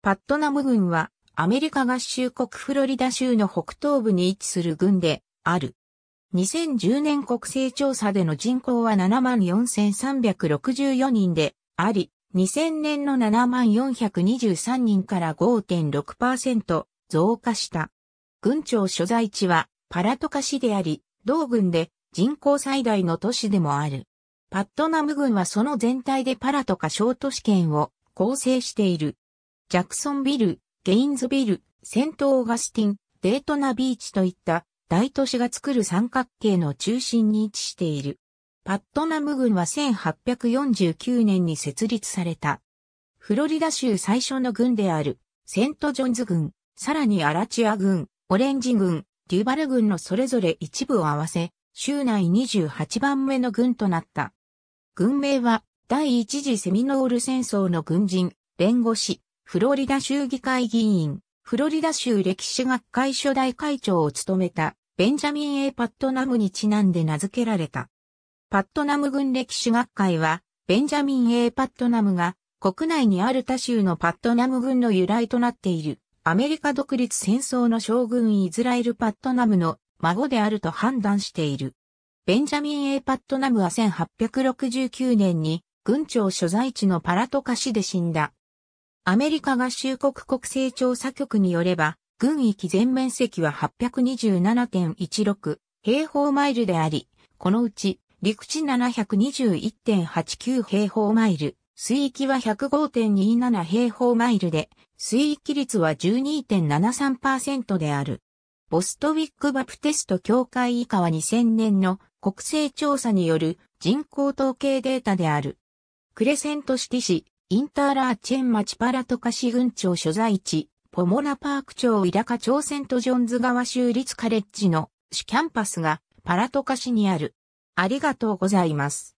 パットナム軍はアメリカ合衆国フロリダ州の北東部に位置する軍である。2010年国勢調査での人口は74,364人であり、2000年の7423人から5.6%増加した。軍庁所在地はパラトカ市であり、同軍で人口最大の都市でもある。パットナム軍はその全体でパラトカ小都市圏を構成している。ジャクソンビル、ゲインズビル、セントオーガスティン、デートナビーチといった大都市が作る三角形の中心に位置している。パットナム郡は1849年に設立された。フロリダ州最初の郡である、セントジョンズ郡、さらにアラチア郡、オレンジ郡、デュバル郡のそれぞれ一部を合わせ、州内28番目の郡となった。軍名は、第一次セミノール戦争の軍人、弁護士、フロリダ州議会議員、フロリダ州歴史学会初代会長を務めた、ベンジャミン・ A・ パットナムにちなんで名付けられた。パットナム軍歴史学会は、ベンジャミン・ A・ パットナムが、国内にある他州のパットナム軍の由来となっている、アメリカ独立戦争の将軍イズラエル・パットナムの孫であると判断している。ベンジャミン・ A・ パットナムは1869年に、軍庁所在地のパラトカ市で死んだ。アメリカ合衆国国勢調査局によれば、軍域全面積は827.16平方マイルであり、このうち陸地721.89平方マイル、水域は105.27平方マイルで、水域率は12.73%である。ボストウィック・バプテスト協会以下は2000年の国勢調査による人口統計データである。クレセントシティ市、インターラーチェン町パラトカ市郡庁所在地、ポモナパーク町イラカ町セントジョンズ川州立カレッジの市キャンパスがパラトカ市にある。ありがとうございます。